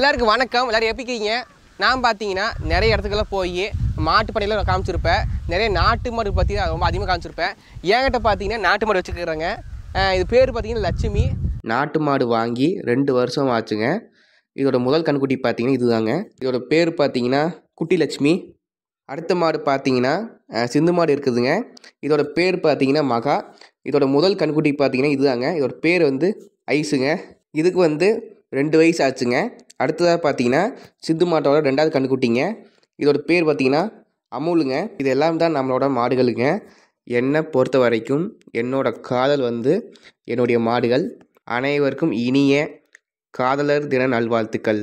எல்லாருக்கும் வணக்கம் எல்லோரும் எப்படிக்கிங்க நான் பார்த்தீங்கன்னா நிறைய இடத்துக்கெல்லாம் போய் மாட்டு பண்ணையில் காமிச்சிருப்பேன் நிறைய நாட்டு மாடு பற்றி ரொம்ப அதிகமாக காமிச்சிருப்பேன் என்கிட்ட பார்த்தீங்கன்னா நாட்டு மாடு வச்சுக்கிறேங்க இது பேர் பார்த்தீங்கன்னா லட்சுமி நாட்டு மாடு வாங்கி ரெண்டு வருஷம் ஆச்சுங்க இதோட முதல் கண்குட்டி பார்த்தீங்கன்னா இதுதாங்க இதோட பேர் பார்த்தீங்கன்னா குட்டி லட்சுமி அடுத்த மாடு பார்த்தீங்கன்னா சிந்து மாடு இருக்குதுங்க இதோட பேர் பார்த்தீங்கன்னா மகா இதோட முதல் கண்குட்டி பார்த்தீங்கன்னா இதுதாங்க இதோட பேர் வந்து ஐஸுங்க இதுக்கு வந்து ரெண்டு வயசு ஆச்சுங்க அடுத்ததாக பார்த்தீங்கன்னா சித்து மாட்டோட ரெண்டாவது கண்டுக்குட்டிங்க இதோட பேர் பார்த்தீங்கன்னா அமுலுங்க இது எல்லாம் தான் நம்மளோட மாடுகளுங்க என்னை பொறுத்த வரைக்கும் என்னோட காதல் வந்து என்னுடைய மாடுகள் அனைவருக்கும் இனிய காதலர் தின நல்வாழ்த்துக்கள்